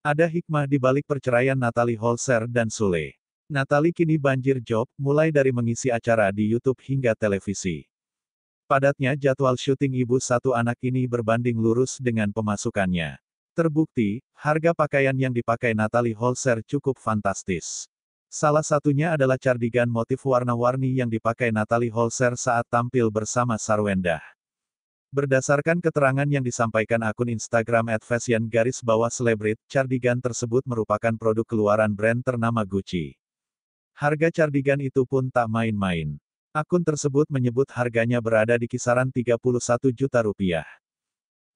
Ada hikmah di balik perceraian Natalie Holzer dan Sule. Natalie kini banjir job, mulai dari mengisi acara di YouTube hingga televisi. Padatnya jadwal syuting ibu satu anak ini berbanding lurus dengan pemasukannya. Terbukti, harga pakaian yang dipakai Natalie Holzer cukup fantastis. Salah satunya adalah cardigan motif warna-warni yang dipakai Natalie Holzer saat tampil bersama Sarwendah. Berdasarkan keterangan yang disampaikan akun Instagram at garis bawah selebrit, cardigan tersebut merupakan produk keluaran brand ternama Gucci. Harga cardigan itu pun tak main-main. Akun tersebut menyebut harganya berada di kisaran 31 juta rupiah.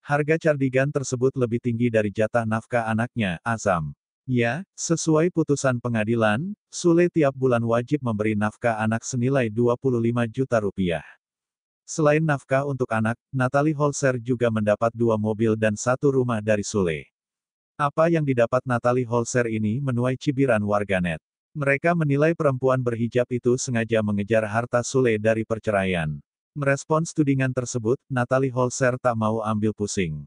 Harga cardigan tersebut lebih tinggi dari jatah nafkah anaknya, Azam. Ya, sesuai putusan pengadilan, Sule tiap bulan wajib memberi nafkah anak senilai 25 juta rupiah. Selain nafkah untuk anak, Natalie Holzer juga mendapat dua mobil dan satu rumah dari Sule. Apa yang didapat Natalie Holzer ini menuai cibiran warganet. Mereka menilai perempuan berhijab itu sengaja mengejar harta Sule dari perceraian. Merespons tudingan tersebut, Natalie Holzer tak mau ambil pusing.